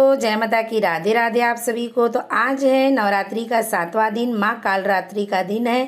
तो जय माता की राधे राधे आप सभी को तो आज है नवरात्रि का सातवां दिन माँ कालरात्रि का दिन है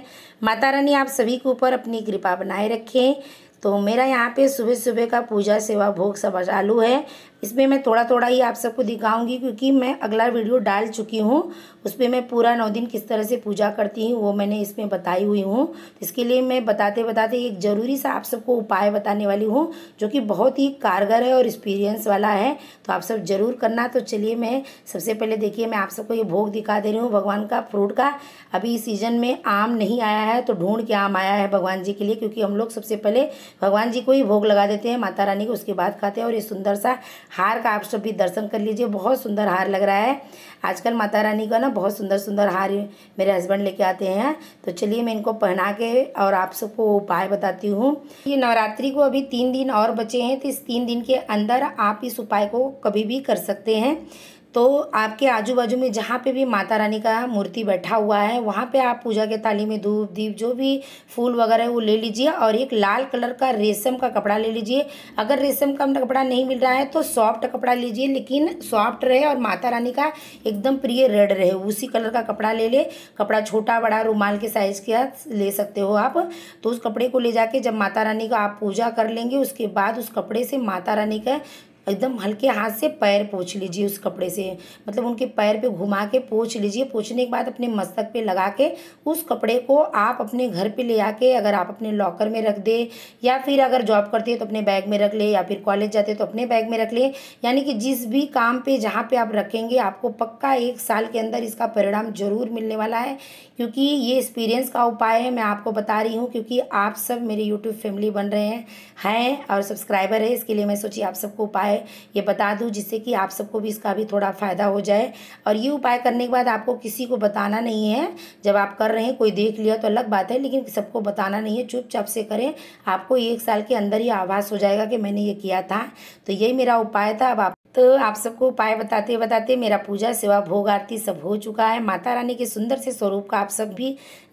माता रानी आप सभी के ऊपर अपनी कृपा बनाए रखें तो मेरा यहाँ पे सुबह सुबह का पूजा सेवा भोग सब चालू है इसमें मैं थोड़ा थोड़ा ही आप सबको दिखाऊंगी क्योंकि मैं अगला वीडियो डाल चुकी हूँ उस पर मैं पूरा नौ दिन किस तरह से पूजा करती हूँ वो मैंने इसमें बताई हुई हूँ इसके लिए मैं बताते बताते एक ज़रूरी सा आप सबको उपाय बताने वाली हूँ जो कि बहुत ही कारगर है और एक्सपीरियंस वाला है तो आप सब ज़रूर करना तो चलिए मैं सबसे पहले देखिए मैं आप सबको ये भोग दिखा दे रही हूँ भगवान का फ्रूट का अभी सीजन में आम नहीं आया है तो ढूंढ के आम आया है भगवान जी के लिए क्योंकि हम लोग सबसे पहले भगवान जी को ही भोग लगा देते हैं माता रानी को उसके बाद खाते हैं और ये सुंदर सा हार का आप सब भी दर्शन कर लीजिए बहुत सुंदर हार लग रहा है आजकल माता रानी का ना बहुत सुंदर सुंदर हार मेरे हस्बैंड लेके आते हैं तो चलिए मैं इनको पहना के और आप सबको उपाय बताती हूँ ये नवरात्रि को अभी तीन दिन और बचे हैं तो इस तीन दिन के अंदर आप इस उपाय को कभी भी कर सकते हैं तो आपके आजू बाजू में जहाँ पे भी माता रानी का मूर्ति बैठा हुआ है वहाँ पे आप पूजा के ताली में धूप दीप जो भी फूल वगैरह है वो ले लीजिए और एक लाल कलर का रेशम का कपड़ा ले लीजिए अगर रेशम का कपड़ा नहीं मिल रहा है तो सॉफ्ट कपड़ा लीजिए लेकिन सॉफ्ट रहे और माता रानी का एकदम प्रिय रेड रहे उसी कलर का कपड़ा ले ले कपड़ा छोटा बड़ा रुमाल के साइज के ले सकते हो आप तो उस कपड़े को ले जाके जब माता रानी का आप पूजा कर लेंगे उसके बाद उस कपड़े से माता रानी का एकदम हल्के हाथ से पैर पोछ लीजिए उस कपड़े से मतलब उनके पैर पे घुमा के पोछ लीजिए पोछने के बाद अपने मस्तक पे लगा के उस कपड़े को आप अपने घर पे ले आके अगर आप अपने लॉकर में रख दे या फिर अगर जॉब करते हैं तो अपने बैग में रख ले या फिर कॉलेज जाते तो अपने बैग में रख ले यानी कि जिस भी काम पर जहाँ पर आप रखेंगे आपको पक्का एक साल के अंदर इसका परिणाम ज़रूर मिलने वाला है क्योंकि ये एक्सपीरियंस का उपाय है मैं आपको बता रही हूँ क्योंकि आप सब मेरे यूट्यूब फैमिली बन रहे हैं और सब्सक्राइबर है इसके लिए मैं सोची आप सबको उपाय है ये बता दूँ जिससे कि आप सबको भी इसका भी थोड़ा फ़ायदा हो जाए और ये उपाय करने के बाद आपको किसी को बताना नहीं है जब आप कर रहे हैं कोई देख लिया तो अलग बात है लेकिन सबको बताना नहीं है चुपचाप से करें आपको एक साल के अंदर ही आभास हो जाएगा कि मैंने ये किया था तो यही मेरा उपाय था अब आप तो आप सबको उपाय बताते बताते मेरा पूजा सेवा भोग आरती सब हो चुका है माता रानी के सुंदर से स्वरूप का आप सब भी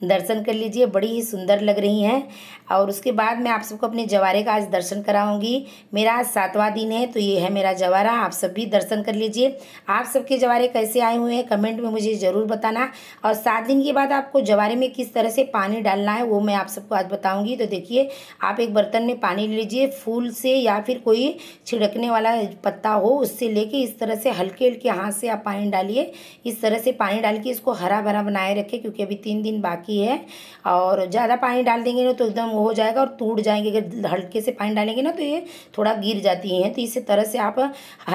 दर्शन कर लीजिए बड़ी ही सुंदर लग रही हैं और उसके बाद मैं आप सबको अपने जवारे का आज दर्शन कराऊंगी मेरा आज सातवां दिन है तो ये है मेरा जवारा आप सब भी दर्शन कर लीजिए आप सबके जवारे कैसे आए हुए हैं कमेंट में मुझे ज़रूर बताना और सात दिन के बाद आपको जवारे में किस तरह से पानी डालना है वो मैं आप सबको आज बताऊँगी तो देखिए आप एक बर्तन में पानी ले लीजिए फूल से या फिर कोई छिड़कने वाला पत्ता हो उससे लेके इस तरह से हल्के हल्के हाथ से आप पानी डालिए इस तरह से पानी डाल के इसको हरा भरा बनाए रखें क्योंकि अभी तीन दिन बाकी है और ज़्यादा पानी डाल देंगे ना तो एकदम हो जाएगा और टूट जाएंगे अगर हल्के से पानी डालेंगे ना तो ये थोड़ा गिर जाती हैं तो इस तरह से आप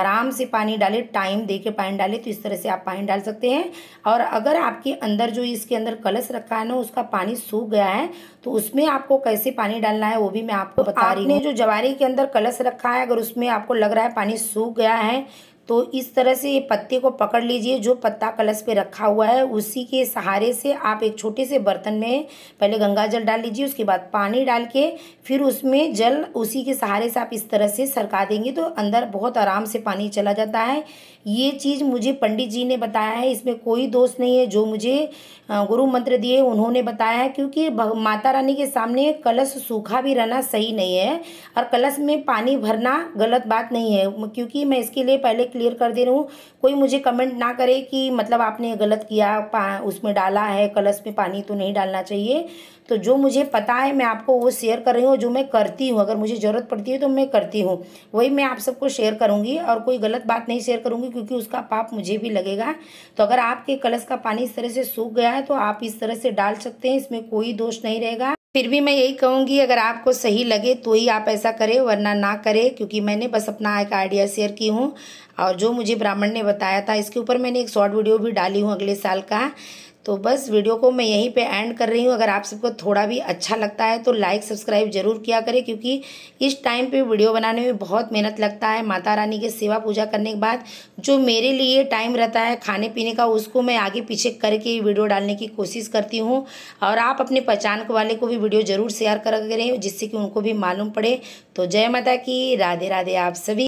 आराम से पानी डालें टाइम दे के पानी डालें तो इस तरह से आप पानी डाल सकते हैं और अगर आपके अंदर जो इसके अंदर कलश रखा है ना उसका पानी सूख गया है तो उसमें आपको कैसे पानी डालना है वो भी मैं आपको तो बता रही हूँ जो जवारी के अंदर कलश रखा है अगर उसमें आपको लग रहा है पानी सूख गया है है तो इस तरह से ये पत्ते को पकड़ लीजिए जो पत्ता कलश पे रखा हुआ है उसी के सहारे से आप एक छोटे से बर्तन में पहले गंगा जल डाल लीजिए उसके बाद पानी डाल के फिर उसमें जल उसी के सहारे से आप इस तरह से सरका देंगे तो अंदर बहुत आराम से पानी चला जाता है ये चीज़ मुझे पंडित जी ने बताया है इसमें कोई दोष नहीं है जो मुझे गुरु मंत्र दिए उन्होंने बताया है क्योंकि माता रानी के सामने कलश सूखा भी रहना सही नहीं है और कलश में पानी भरना गलत बात नहीं है क्योंकि मैं इसके लिए पहले क्लियर कर दे रही हूँ कोई मुझे कमेंट ना करे कि मतलब आपने गलत किया उसमें डाला है कलश में पानी तो नहीं डालना चाहिए तो जो मुझे पता है मैं आपको वो शेयर कर रही हूँ जो मैं करती हूँ अगर मुझे ज़रूरत पड़ती है तो मैं करती हूँ वही मैं आप सबको शेयर करूँगी और कोई गलत बात नहीं शेयर करूँगी क्योंकि उसका पाप मुझे भी लगेगा तो अगर आपके कलश का पानी इस तरह से सूख गया है तो आप इस तरह से डाल सकते हैं इसमें कोई दोष नहीं रहेगा फिर भी मैं यही कहूँगी अगर आपको सही लगे तो ही आप ऐसा करें वरना ना करें क्योंकि मैंने बस अपना एक आइडिया शेयर की हूँ और जो मुझे ब्राह्मण ने बताया था इसके ऊपर मैंने एक शॉर्ट वीडियो भी डाली हूँ अगले साल का तो बस वीडियो को मैं यहीं पे एंड कर रही हूँ अगर आप सबको थोड़ा भी अच्छा लगता है तो लाइक सब्सक्राइब जरूर किया करें क्योंकि इस टाइम पे वीडियो बनाने में बहुत मेहनत लगता है माता रानी के सेवा पूजा करने के बाद जो मेरे लिए टाइम रहता है खाने पीने का उसको मैं आगे पीछे करके वीडियो डालने की कोशिश करती हूँ और आप अपने पहचान वाले को भी वीडियो ज़रूर शेयर करें जिससे कि उनको भी मालूम पड़े तो जय माता की राधे राधे आप सभी